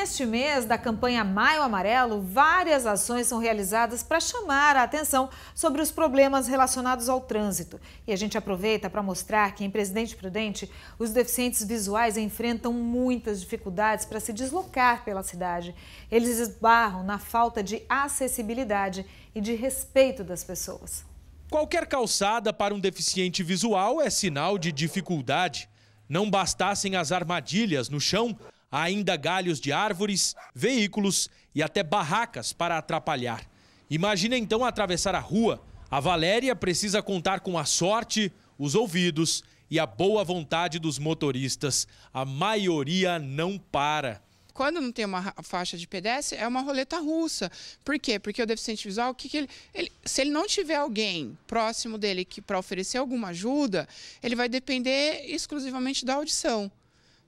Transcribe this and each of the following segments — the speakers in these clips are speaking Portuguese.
Neste mês da campanha Maio Amarelo, várias ações são realizadas para chamar a atenção sobre os problemas relacionados ao trânsito. E a gente aproveita para mostrar que em Presidente Prudente, os deficientes visuais enfrentam muitas dificuldades para se deslocar pela cidade. Eles esbarram na falta de acessibilidade e de respeito das pessoas. Qualquer calçada para um deficiente visual é sinal de dificuldade. Não bastassem as armadilhas no chão, Há ainda galhos de árvores, veículos e até barracas para atrapalhar. Imagina então atravessar a rua. A Valéria precisa contar com a sorte, os ouvidos e a boa vontade dos motoristas. A maioria não para quando não tem uma faixa de pedestre, é uma roleta russa. Por quê? Porque o deficiente visual, o que, que ele, ele, se ele não tiver alguém próximo dele que para oferecer alguma ajuda, ele vai depender exclusivamente da audição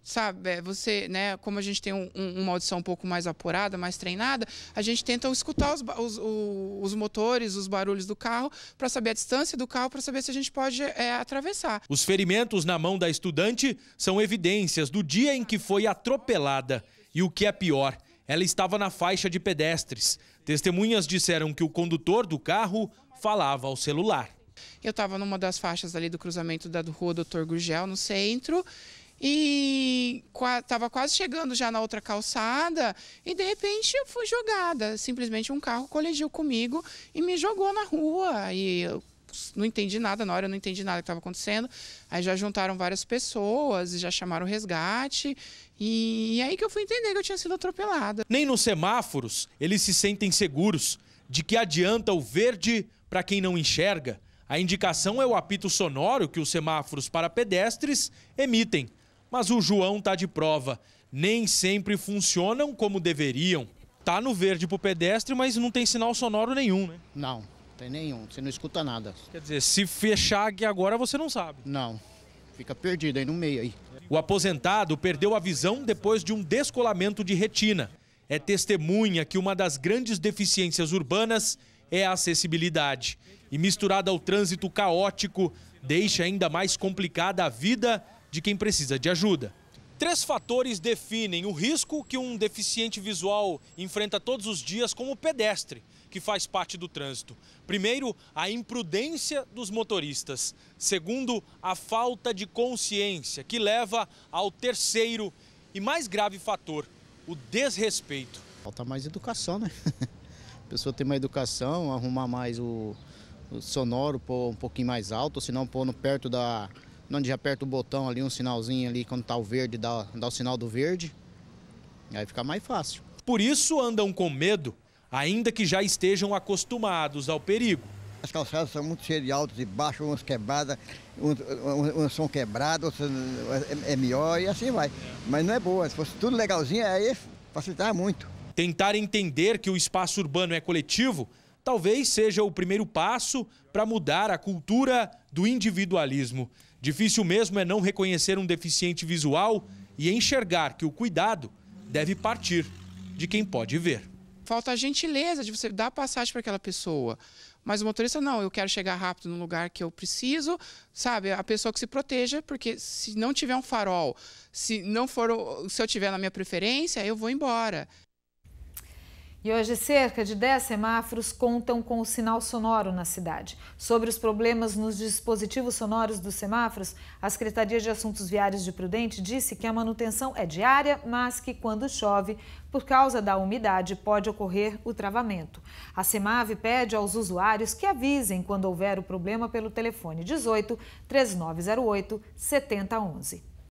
sabe? É, você, né? Como a gente tem um, um, uma audição um pouco mais apurada, mais treinada, a gente tenta escutar os, os, os motores, os barulhos do carro, para saber a distância do carro, para saber se a gente pode é, atravessar. Os ferimentos na mão da estudante são evidências do dia em que foi atropelada. E o que é pior, ela estava na faixa de pedestres. Testemunhas disseram que o condutor do carro falava ao celular. Eu estava numa das faixas ali do cruzamento da rua Doutor Gurgel, no centro, e estava quase chegando já na outra calçada e de repente eu fui jogada. Simplesmente um carro colidiu comigo e me jogou na rua. E eu não entendi nada na hora, eu não entendi nada que estava acontecendo. Aí já juntaram várias pessoas, e já chamaram o resgate. e aí que eu fui entender que eu tinha sido atropelada. Nem nos semáforos eles se sentem seguros de que adianta o verde para quem não enxerga. A indicação é o apito sonoro que os semáforos para pedestres emitem. Mas o João tá de prova. Nem sempre funcionam como deveriam. Tá no verde pro pedestre, mas não tem sinal sonoro nenhum, né? Não, tem nenhum. Você não escuta nada. Quer dizer, se fechar aqui agora, você não sabe. Não. Fica perdido aí no meio aí. O aposentado perdeu a visão depois de um descolamento de retina. É testemunha que uma das grandes deficiências urbanas é a acessibilidade. E misturada ao trânsito caótico, deixa ainda mais complicada a vida de quem precisa de ajuda. Três fatores definem o risco que um deficiente visual enfrenta todos os dias como pedestre que faz parte do trânsito. Primeiro, a imprudência dos motoristas. Segundo, a falta de consciência, que leva ao terceiro e mais grave fator, o desrespeito. Falta mais educação, né? A pessoa tem mais educação, arrumar mais o, o sonoro, pôr um pouquinho mais alto, senão pôr no perto da, onde já aperta o botão ali, um sinalzinho ali, quando tá o verde, dá, dá o sinal do verde. Aí fica mais fácil. Por isso andam com medo, ainda que já estejam acostumados ao perigo. As calçadas são muito cheias de altos e baixos, umas quebradas, uns, uns são quebrados, outros é, é melhor e assim vai. Mas não é boa, se fosse tudo legalzinho, aí facilitaria muito. Tentar entender que o espaço urbano é coletivo talvez seja o primeiro passo para mudar a cultura do individualismo. Difícil mesmo é não reconhecer um deficiente visual e enxergar que o cuidado deve partir de quem pode ver. Falta a gentileza de você dar passagem para aquela pessoa. Mas o motorista não, eu quero chegar rápido no lugar que eu preciso, sabe? A pessoa que se proteja, porque se não tiver um farol, se não for, se eu tiver na minha preferência, eu vou embora. E hoje, cerca de 10 semáforos contam com o sinal sonoro na cidade. Sobre os problemas nos dispositivos sonoros dos semáforos, a Secretaria de Assuntos Viários de Prudente disse que a manutenção é diária, mas que quando chove, por causa da umidade, pode ocorrer o travamento. A Semave pede aos usuários que avisem quando houver o problema pelo telefone 18 3908 7011.